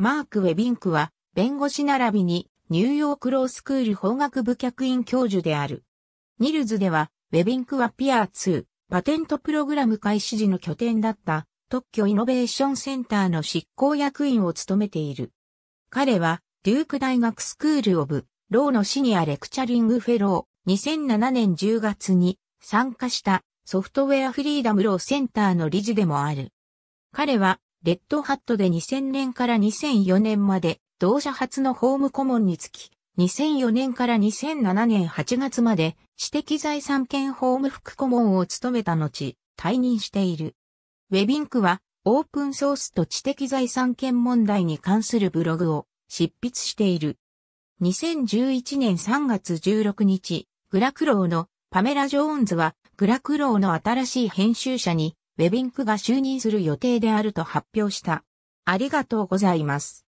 マーク・ウェビンクは、弁護士並びに、ニューヨークロースクール法学部客員教授である。ニルズでは、ウェビンクはピアー2、パテントプログラム開始時の拠点だった特許イノベーションセンターの執行役員を務めている。彼は、デューク大学スクールオブ、ローのシニアレクチャリングフェロー、2007年10月に参加したソフトウェアフリーダムローセンターの理事でもある。彼はレッドハットで2000年から2004年まで、同社初のホーム顧問につき、2004年から2007年8月まで、知的財産権法務副顧問を務めた後、退任している。ウェビンクは、オープンソースと知的財産権問題に関するブログを執筆している。2011年3月16日、グラクローのパメラ・ジョーンズは、グラクローの新しい編集者にウェビンクが就任する予定であると発表した。ありがとうございます。